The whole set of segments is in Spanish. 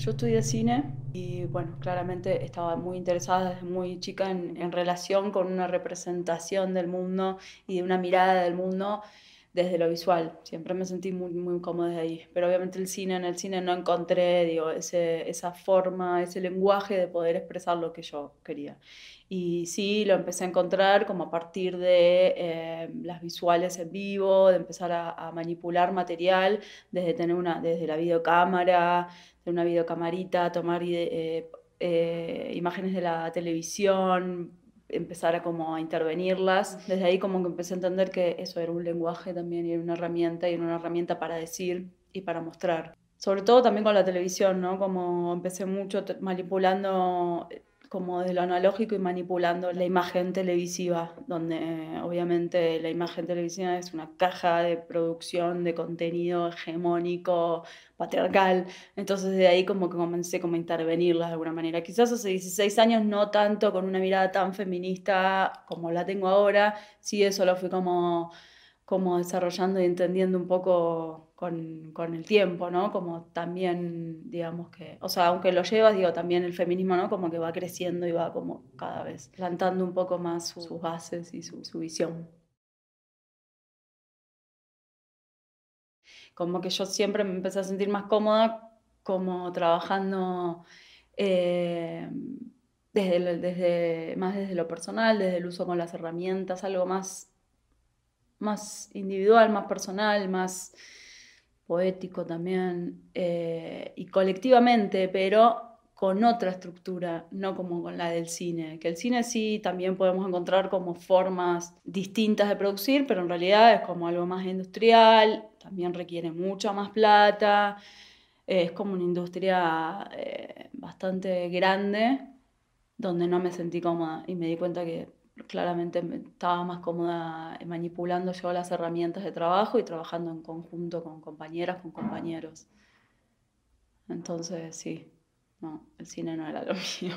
Yo estudié cine y bueno, claramente estaba muy interesada desde muy chica en, en relación con una representación del mundo y de una mirada del mundo desde lo visual. Siempre me sentí muy, muy cómoda desde ahí. Pero obviamente el cine, en el cine no encontré digo, ese, esa forma, ese lenguaje de poder expresar lo que yo quería. Y sí, lo empecé a encontrar como a partir de eh, las visuales en vivo, de empezar a, manipular material, desde tener una, desde la videocámara, de una videocamarita, tomar eh, eh, imágenes de la televisión, empezar a como a intervenirlas. Desde ahí como que empecé a entender que eso era un lenguaje también y era una herramienta y era una herramienta para decir y para mostrar. Sobre todo también con la televisión, ¿no? Como empecé mucho manipulando eh, como de lo analógico y manipulando la imagen televisiva, donde obviamente la imagen televisiva es una caja de producción de contenido hegemónico, patriarcal, entonces de ahí como que comencé como a intervenirla de alguna manera. Quizás hace 16 años no tanto con una mirada tan feminista como la tengo ahora, sí eso lo fui como, como desarrollando y entendiendo un poco con, el tiempo, ¿no? Como también, digamos que, o sea, aunque lo llevas, digo, también el feminismo, ¿no? Como que va creciendo y va como cada vez plantando un poco más sus bases y su, visión. Como que yo siempre me empecé a sentir más cómoda como trabajando eh, desde, desde, más desde lo personal, desde el uso con las herramientas, algo más, más individual, más personal, más poético también, eh, y colectivamente, pero con otra estructura, no como con la del cine. Que el cine sí también podemos encontrar como formas distintas de producir, pero en realidad es como algo más industrial, también requiere mucha más plata, eh, es como una industria eh, bastante grande donde no me sentí cómoda y me di cuenta que claramente estaba más cómoda eh, manipulando yo las herramientas de trabajo y trabajando en conjunto con compañeras, con compañeros. Entonces, sí, no, el cine no era lo mío.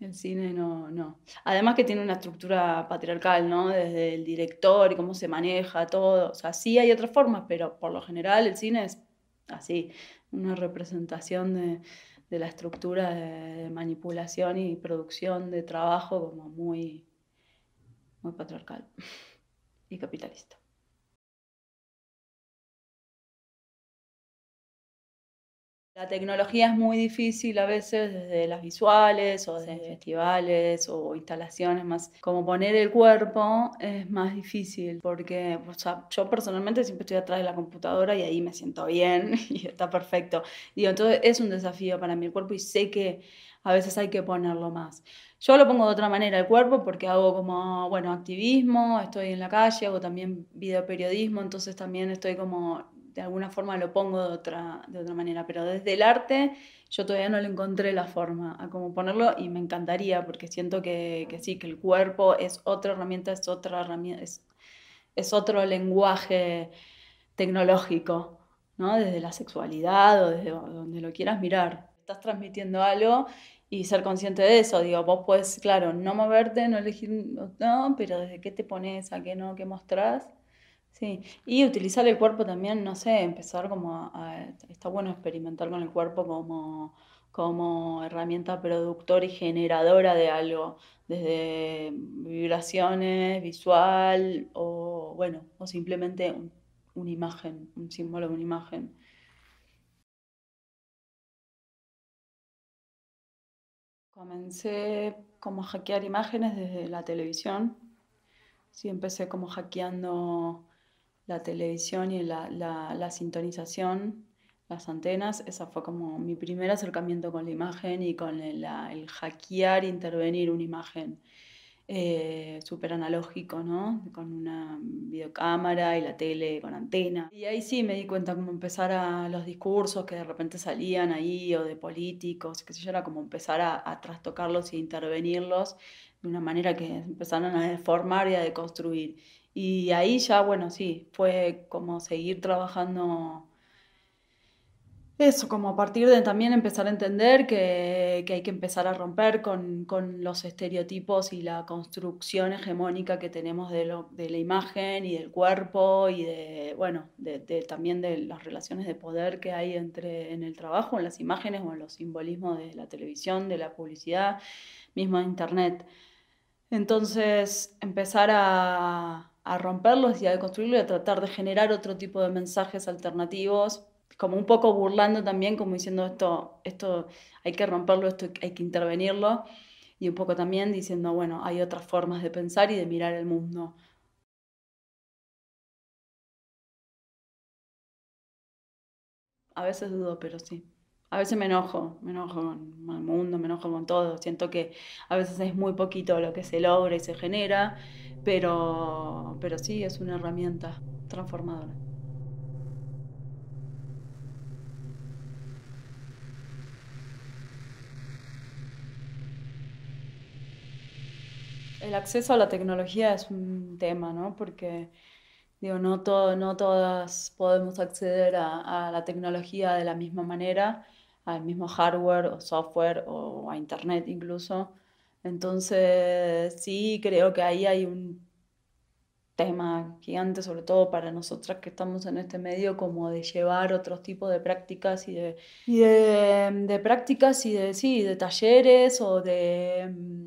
El cine no, no. Además que tiene una estructura patriarcal, ¿no? Desde el director y cómo se maneja todo. O sea, sí hay otras formas, pero por lo general el cine es así, una representación de, de la estructura de manipulación y producción de trabajo como muy muy patriarcal y capitalista. La tecnología es muy difícil a veces desde las visuales o desde festivales o instalaciones más. Como poner el cuerpo es más difícil porque yo personalmente siempre estoy atrás de la computadora y ahí me siento bien y está perfecto. y entonces es un desafío para mi cuerpo y sé que a veces hay que ponerlo más. Yo lo pongo de otra manera el cuerpo porque hago como, bueno, activismo, estoy en la calle, hago también videoperiodismo, entonces también estoy como, de alguna forma lo pongo de otra, de otra manera, pero desde el arte yo todavía no le encontré la forma a cómo ponerlo y me encantaría porque siento que, sí, que el cuerpo es otra herramienta, es otra herramienta, es, es otro lenguaje tecnológico, ¿no? Desde la sexualidad o desde donde lo quieras mirar. Estás transmitiendo algo y ser consciente de eso. Digo, vos puedes, claro, no moverte, no elegir, no, pero desde qué te pones, a qué no, qué mostrás. Sí, y utilizar el cuerpo también, no sé, empezar como a, está bueno experimentar con el cuerpo como, como herramienta productora y generadora de algo, desde vibraciones, visual o bueno, o simplemente una imagen, un símbolo, una imagen. Comencé como a hackear imágenes desde la televisión. Sí, empecé como hackeando la televisión y la, sintonización, las antenas. Esa fue como mi primer acercamiento con la imagen y con el hackear, intervenir una imagen eh, súper analógico, ¿no? Con una videocámara y la tele con antena. Y ahí sí me di cuenta como empezar a los discursos que de repente salían ahí o de políticos, qué sé yo, era como empezar a, a trastocarlos e intervenirlos de una manera que empezaron a deformar y a deconstruir. Y ahí ya, bueno, sí, fue como seguir trabajando eso, como a partir de también empezar a entender que, hay que empezar a romper con, los estereotipos y la construcción hegemónica que tenemos de, la imagen y del cuerpo y de, también de las relaciones de poder que hay entre, en el trabajo, en las imágenes o en los simbolismos de la televisión, de la publicidad, mismo Internet. Entonces, empezar a, a romperlos y a construirlo y a tratar de generar otro tipo de mensajes alternativos como un poco burlando también, como diciendo esto, esto hay que romperlo, esto hay que intervenirlo, y un poco también diciendo, bueno, hay otras formas de pensar y de mirar el mundo. A veces dudo, pero sí. A veces me enojo, me enojo con el mundo, me enojo con todo. Siento que a veces es muy poquito lo que se logra y se genera, pero, pero sí es una herramienta transformadora. el acceso a la tecnología es un tema, ¿no? Porque digo, no, no todas podemos acceder a, la tecnología de la misma manera, al mismo hardware o software o a internet incluso. Entonces, sí, creo que ahí hay un tema gigante, sobre todo para nosotras que estamos en este medio, como de llevar otros tipos de prácticas y y de prácticas y de, sí, de talleres o de mm,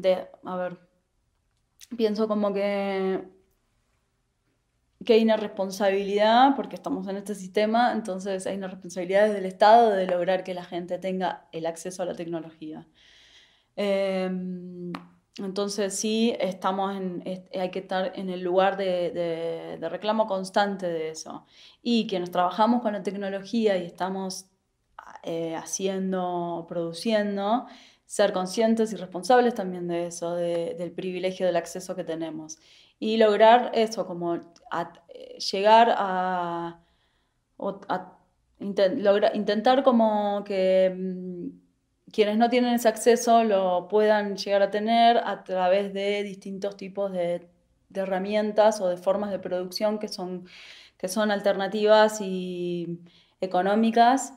de, a ver, pienso como que, que hay una responsabilidad, porque estamos en este sistema, entonces hay una responsabilidad desde el Estado de lograr que la gente tenga el acceso a la tecnología. Em, entonces sí, estamos en, hay que estar en el lugar de, reclamo constante de eso. Y que nos trabajamos con la tecnología y estamos eh, haciendo, produciendo, ser conscientes y responsables también de eso, de, del privilegio del acceso que tenemos. Y lograr eso, como eh, llegar a, intentar como que mm, quienes no tienen ese acceso lo puedan llegar a tener a través de distintos tipos de, herramientas o de formas de producción que son, que son alternativas y económicas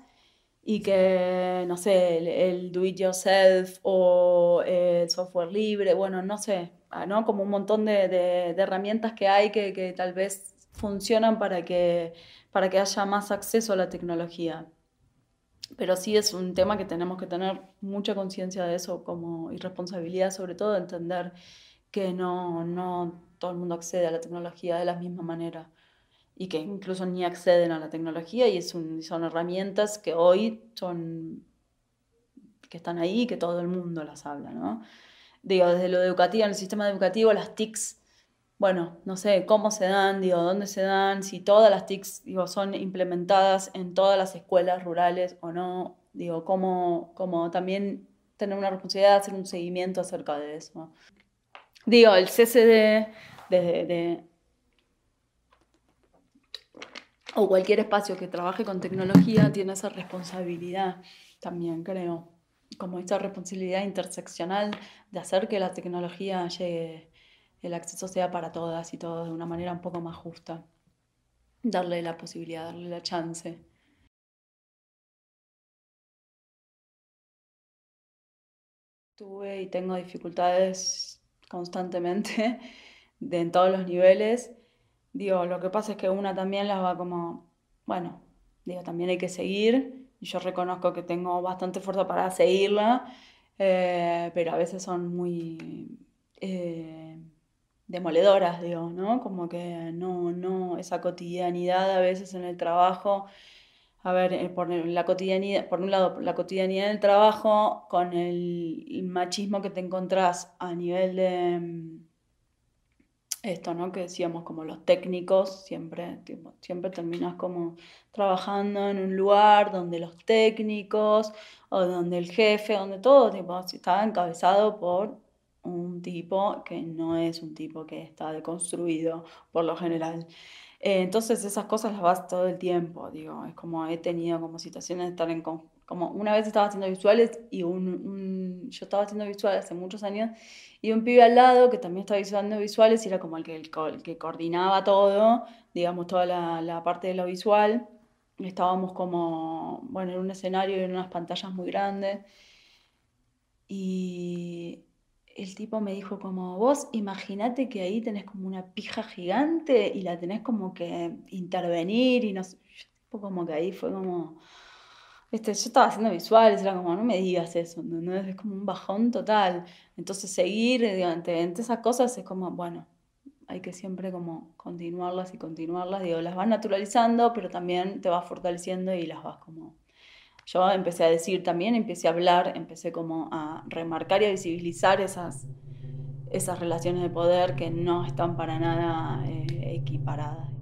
y que, no sé, el, do it yourself o eh, el software libre, bueno, no sé, ah, ¿no? Como un montón de, herramientas que hay que, que, tal vez funcionan para que, para que haya más acceso a la tecnología. Pero sí es un tema que tenemos que tener mucha conciencia de eso como y responsabilidad, sobre todo entender que no, no todo el mundo accede a la tecnología de la misma manera y que incluso ni acceden a la tecnología y es son herramientas que hoy son que están ahí que todo el mundo las habla, ¿no? Digo, desde lo educativo, en el sistema educativo, las TICs, bueno, no sé cómo se dan, digo, dónde se dan, si todas las TICs digo, son implementadas en todas las escuelas rurales o no, digo, cómo, cómo también tener una responsabilidad de hacer un seguimiento acerca de eso. Digo, el CCD, desde de o cualquier espacio que trabaje con tecnología tiene esa responsabilidad también, creo, como esta responsabilidad interseccional de hacer que la tecnología llegue, el acceso sea para todas y todos de una manera un poco más justa, darle la posibilidad, darle la chance. Tuve y tengo dificultades constantemente en todos los niveles Digo, lo que pasa es que una también las va como, bueno, digo, también hay que seguir. Y yo reconozco que tengo bastante fuerza para seguirla, eh, pero a veces son muy eh, demoledoras, digo, ¿no? Como que no, no, esa cotidianidad a veces en el trabajo a ver, eh, por, la cotidianidad, por un lado, la cotidianidad del trabajo con el, machismo que te encontrás a nivel de, mm, esto, ¿no? Que decíamos como los técnicos, siempre, siempre terminas como trabajando en un lugar donde los técnicos o donde el jefe, donde todo, tipo, está encabezado por un tipo que no es un tipo que está deconstruido por lo general. Eh, entonces esas cosas las vas todo el tiempo, digo, es como he tenido como situaciones de estar en, como una vez estaba haciendo visuales y un, yo estaba haciendo visuales hace muchos años y un pibe al lado que también estaba haciendo visuales y era como el que, que coordinaba todo, digamos, toda la, la parte de lo visual. Estábamos como, bueno, en un escenario y en unas pantallas muy grandes. Y el tipo me dijo como, vos imagínate que ahí tenés como una pija gigante y la tenés como que intervenir y no sé, como que ahí fue como, este, yo estaba haciendo visuales, era como, no me digas eso, ¿no? es como un bajón total. Entonces seguir entre esas cosas es como, bueno, hay que siempre como continuarlas y continuarlas, digo, las vas naturalizando, pero también te vas fortaleciendo y las vas como yo empecé a decir también, empecé a hablar, empecé como a remarcar y a visibilizar esas, esas relaciones de poder que no están para nada eh, equiparadas.